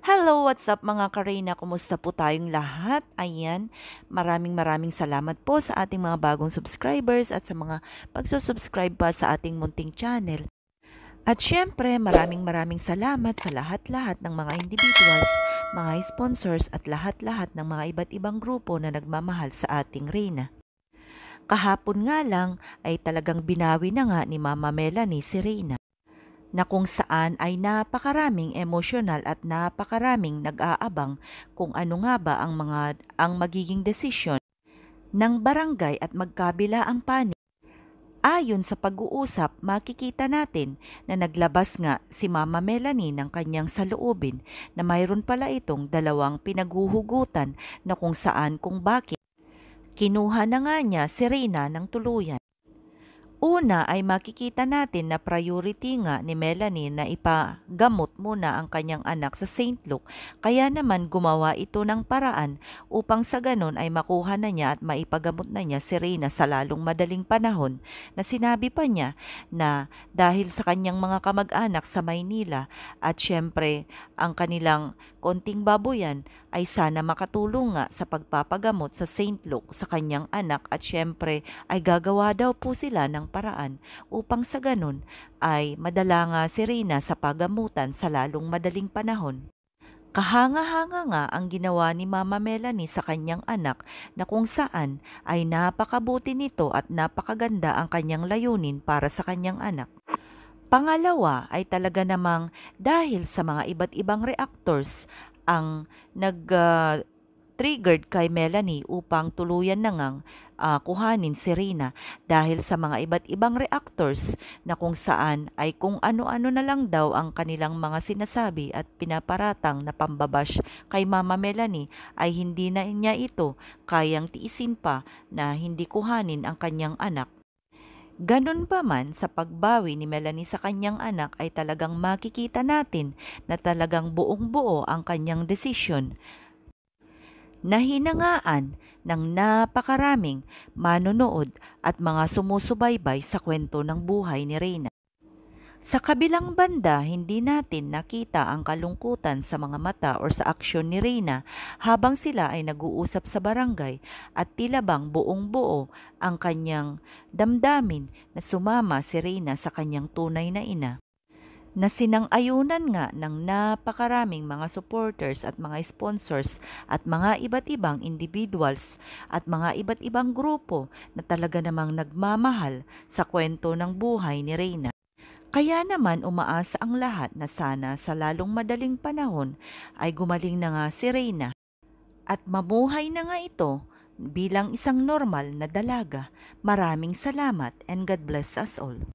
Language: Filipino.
Hello, what's up mga Karina? Kumusta po tayong lahat? Ayan, maraming maraming salamat po sa ating mga bagong subscribers at sa mga pagsusubscribe pa sa ating munting channel. At syempre, maraming maraming salamat sa lahat-lahat ng mga individuals, mga sponsors at lahat-lahat ng mga iba't ibang grupo na nagmamahal sa ating Reina. Kahapon nga lang ay talagang binawi na nga ni Mama Melanie si Reina na kung saan ay napakaraming emosyonal at napakaraming nag-aabang kung ano nga ba ang mga ang magiging desisyon ng barangay at magkabila ang panig. Ayon sa pag-uusap, makikita natin na naglabas nga si Mama Melanie ng kanyang saloobin na mayroon pala itong dalawang pinaghuhugutan na kung saan kung bakit. Kinuha na nga niya si Reyna ng tuluyan. Una ay makikita natin na priority nga ni Melanie na ipagamot muna ang kanyang anak sa St. Luke kaya naman gumawa ito ng paraan upang sa ganon ay makuha na niya at maipagamot na niya si Reyna sa lalong madaling panahon na sinabi pa niya na dahil sa kanyang mga kamag-anak sa Maynila at syempre ang kanilang konting baboyan ay sana makatulong nga sa pagpapagamot sa St. Luke sa kanyang anak at syempre ay gagawa daw po sila ng paraan upang sa ganun ay madala nga si Rina sa pagamutan sa lalong madaling panahon. Kahanga-hanga nga ang ginawa ni Mama Melanie sa kanyang anak na kung saan ay napakabuti nito at napakaganda ang kanyang layunin para sa kanyang anak. Pangalawa ay talaga namang dahil sa mga iba't ibang reactors ang nag uh, triggered kay Melanie upang tuluyan na ngang uh, kuhanin si Rina dahil sa mga iba't ibang reactors na kung saan ay kung ano-ano na lang daw ang kanilang mga sinasabi at pinaparatang na pambabash kay Mama Melanie ay hindi na niya ito kayang tiisin pa na hindi kuhanin ang kanyang anak Ganun pa man sa pagbawi ni Melanie sa kanyang anak ay talagang makikita natin na talagang buong buo ang kanyang desisyon na hinangaan ng napakaraming manonood at mga sumusubaybay sa kwento ng buhay ni Reyna. Sa kabilang banda, hindi natin nakita ang kalungkutan sa mga mata o sa aksyon ni Reyna habang sila ay nag-uusap sa barangay at tila bang buong buo ang kanyang damdamin na sumama si Reyna sa kanyang tunay na ina na sinang-ayunan nga ng napakaraming mga supporters at mga sponsors at mga iba't ibang individuals at mga iba't ibang grupo na talaga namang nagmamahal sa kwento ng buhay ni Reyna. Kaya naman umaasa ang lahat na sana sa lalong madaling panahon ay gumaling na nga si Reyna at mamuhay na nga ito bilang isang normal na dalaga. Maraming salamat and God bless us all.